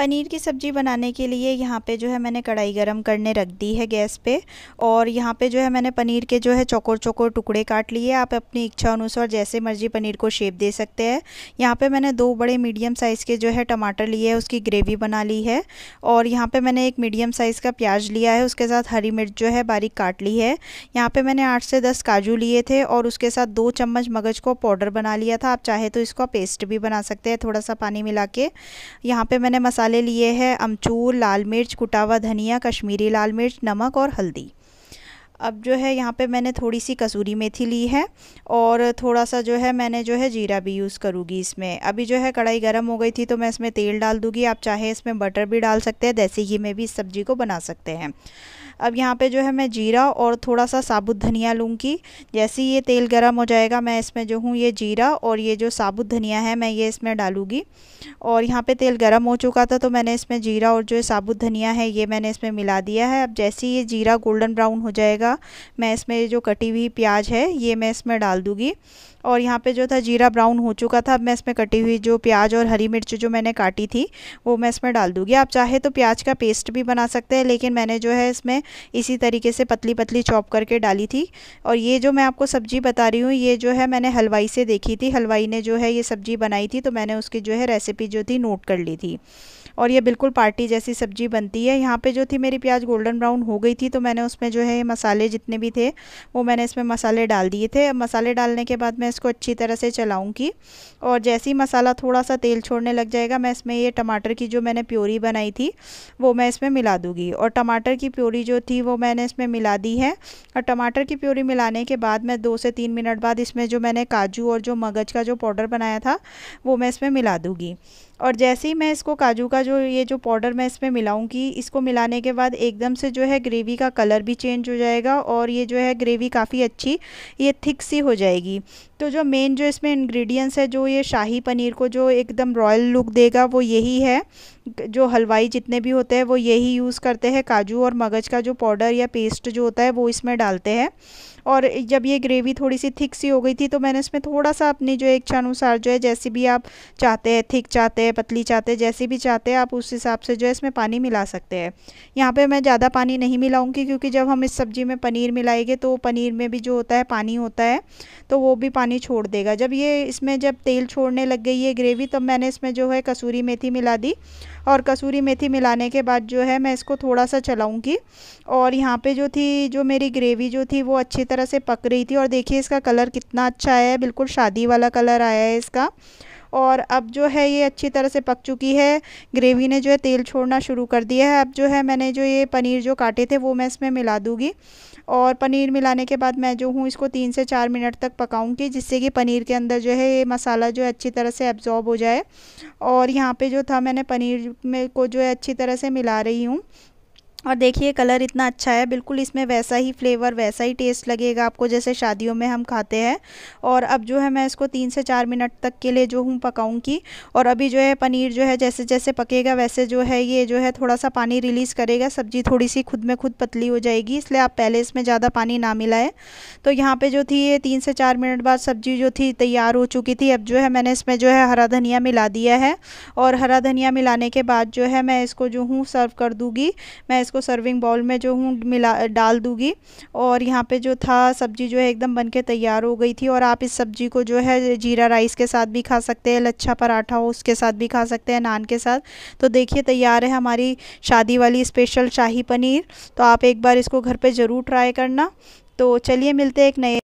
पनीर की सब्ज़ी बनाने के लिए यहाँ पे जो है मैंने कढ़ाई गरम करने रख दी है गैस पे और यहाँ पे जो है मैंने पनीर के जो है चौकोर चौकोर टुकड़े काट लिए आप अपनी इच्छा अनुसार जैसे मर्जी पनीर को शेप दे सकते हैं यहाँ पे मैंने दो बड़े मीडियम साइज़ के जो है टमाटर लिए है उसकी ग्रेवी बना ली है और यहाँ पर मैंने एक मीडियम साइज़ का प्याज लिया है उसके साथ हरी मिर्च जो है बारीक काट ली है यहाँ पर मैंने आठ से दस काजू लिए थे और उसके साथ दो चम्मच मगज को पाउडर बना लिया था आप चाहे तो इसका पेस्ट भी बना सकते हैं थोड़ा सा पानी मिला के यहाँ पर मैंने मसाले मसाले लिए हैं अमचूर लाल मिर्च कुटावा धनिया कश्मीरी लाल मिर्च नमक और हल्दी अब जो है यहाँ पे मैंने थोड़ी सी कसूरी मेथी ली है और थोड़ा सा जो है मैंने जो है जीरा भी यूज़ करूँगी इसमें अभी जो है कढ़ाई गर्म हो गई थी तो मैं इसमें तेल डाल दूँगी आप चाहे इसमें बटर भी डाल सकते हैं देसी घी में भी इस सब्ज़ी को बना सकते हैं अब यहाँ पे जो है मैं जीरा और थोड़ा सा साबुत धनिया लूँगी जैसे ही ये तेल गर्म हो जाएगा मैं इसमें जो हूँ ये जीरा और ये जो साबुत धनिया है मैं ये इसमें डालूँगी और यहाँ पे तेल गर्म हो चुका था तो मैंने इसमें जीरा और जो है साबुत धनिया है ये मैंने इसमें मिला दिया है अब जैसे ही ये जीरा गोल्डन ब्राउन हो जाएगा मैं इसमें जो कटी हुई प्याज है ये मैं इसमें डाल दूँगी और यहाँ पे जो था जीरा ब्राउन हो चुका था अब मैं इसमें कटी हुई जो प्याज और हरी मिर्च जो मैंने काटी थी वो मैं इसमें डाल दूँगी आप चाहे तो प्याज का पेस्ट भी बना सकते हैं लेकिन मैंने जो है इसमें इसी तरीके से पतली पतली चॉप करके डाली थी और ये जो मैं आपको सब्ज़ी बता रही हूँ ये जो है मैंने हलवाई से देखी थी हलवाई ने जो है ये सब्ज़ी बनाई थी तो मैंने उसकी जो है रेसिपी जो थी नोट कर ली थी और ये बिल्कुल पार्टी जैसी सब्जी बनती है यहाँ पे जो थी मेरी प्याज गोल्डन ब्राउन हो गई थी तो मैंने उसमें जो है मसाले जितने भी थे वो मैंने इसमें मसाले डाल दिए थे मसाले डालने के बाद मैं इसको अच्छी तरह से चलाऊँगी और जैसे ही मसाला थोड़ा सा तेल छोड़ने लग जाएगा मैं इसमें ये टमाटर की जो मैंने प्योरी बनाई थी वो मैं इसमें मिला दूँगी और टमाटर की प्योरी जो थी वो मैंने इसमें मिला दी है और टमाटर की प्योरी मिलाने के बाद मैं दो से तीन मिनट बाद इसमें जो मैंने काजू और जो मगज का जो पाउडर बनाया था वो मैं इसमें मिला दूँगी और जैसे ही मैं इसको काजू का जो ये जो पाउडर मैं इसमें मिलाऊंगी इसको मिलाने के बाद एकदम से जो है ग्रेवी का कलर भी चेंज हो जाएगा और ये जो है ग्रेवी काफ़ी अच्छी ये थिक सी हो जाएगी तो जो मेन जो इसमें इंग्रेडिएंट्स है जो ये शाही पनीर को जो एकदम रॉयल लुक देगा वो यही है जो हलवाई जितने भी होते हैं वो यही यूज़ करते हैं काजू और मगज़ का जो पाउडर या पेस्ट जो होता है वो इसमें डालते हैं और जब ये ग्रेवी थोड़ी सी थिक सी हो गई थी तो मैंने इसमें थोड़ा सा अपनी जो इच्छा अनुसार जो है जैसी भी आप चाहते हैं थिक चाहते हैं पतली चाहते हैं जैसी भी चाहते हैं आप उस हिसाब से जो है इसमें पानी मिला सकते हैं यहाँ पर मैं ज़्यादा पानी नहीं मिलाऊँगी क्योंकि जब हम इस सब्ज़ी में पनीर मिलाएंगे तो पनीर में भी जो होता है पानी होता है तो वो भी पानी छोड़ देगा जब ये इसमें जब तेल छोड़ने लग गई है ग्रेवी तब मैंने इसमें जो है कसूरी मेथी मिला दी और कसूरी मेथी मिलाने के बाद जो है मैं इसको थोड़ा सा चलाऊँगी और यहाँ पे जो थी जो मेरी ग्रेवी जो थी वो अच्छी तरह से पक रही थी और देखिए इसका कलर कितना अच्छा है बिल्कुल शादी वाला कलर आया है इसका और अब जो है ये अच्छी तरह से पक चुकी है ग्रेवी ने जो है तेल छोड़ना शुरू कर दिया है अब जो है मैंने जो ये पनीर जो काटे थे वो मैं इसमें मिला दूँगी और पनीर मिलाने के बाद मैं जो हूँ इसको तीन से चार मिनट तक पकाऊँगी जिससे कि पनीर के अंदर जो है ये मसाला जो है अच्छी तरह से एब्जॉर्ब हो जाए और यहाँ पे जो था मैंने पनीर में को जो है अच्छी तरह से मिला रही हूँ और देखिए कलर इतना अच्छा है बिल्कुल इसमें वैसा ही फ्लेवर वैसा ही टेस्ट लगेगा आपको जैसे शादियों में हम खाते हैं और अब जो है मैं इसको तीन से चार मिनट तक के लिए जो हूँ पकाऊँगी और अभी जो है पनीर जो है जैसे जैसे पकेगा वैसे जो है ये जो है थोड़ा सा पानी रिलीज़ करेगा सब्ज़ी थोड़ी सी खुद में खुद पतली हो जाएगी इसलिए आप पहले इसमें ज़्यादा पानी ना मिलाएं तो यहाँ पर जो थी ये तीन से चार मिनट बाद सब्ज़ी जो थी तैयार हो चुकी थी अब जो है मैंने इसमें जो है हरा धनिया मिला दिया है और हरा धनिया मिलाने के बाद जो है मैं इसको जो हूँ सर्व कर दूँगी मैं इसको सर्विंग बाउल में जो हूँ मिला डाल दूँगी और यहाँ पे जो था सब्ज़ी जो है एकदम बन के तैयार हो गई थी और आप इस सब्ज़ी को जो है जीरा राइस के साथ भी खा सकते हैं लच्छा पराठा हो उसके साथ भी खा सकते हैं नान के साथ तो देखिए तैयार है हमारी शादी वाली स्पेशल शाही पनीर तो आप एक बार इसको घर पर ज़रूर ट्राई करना तो चलिए मिलते एक नए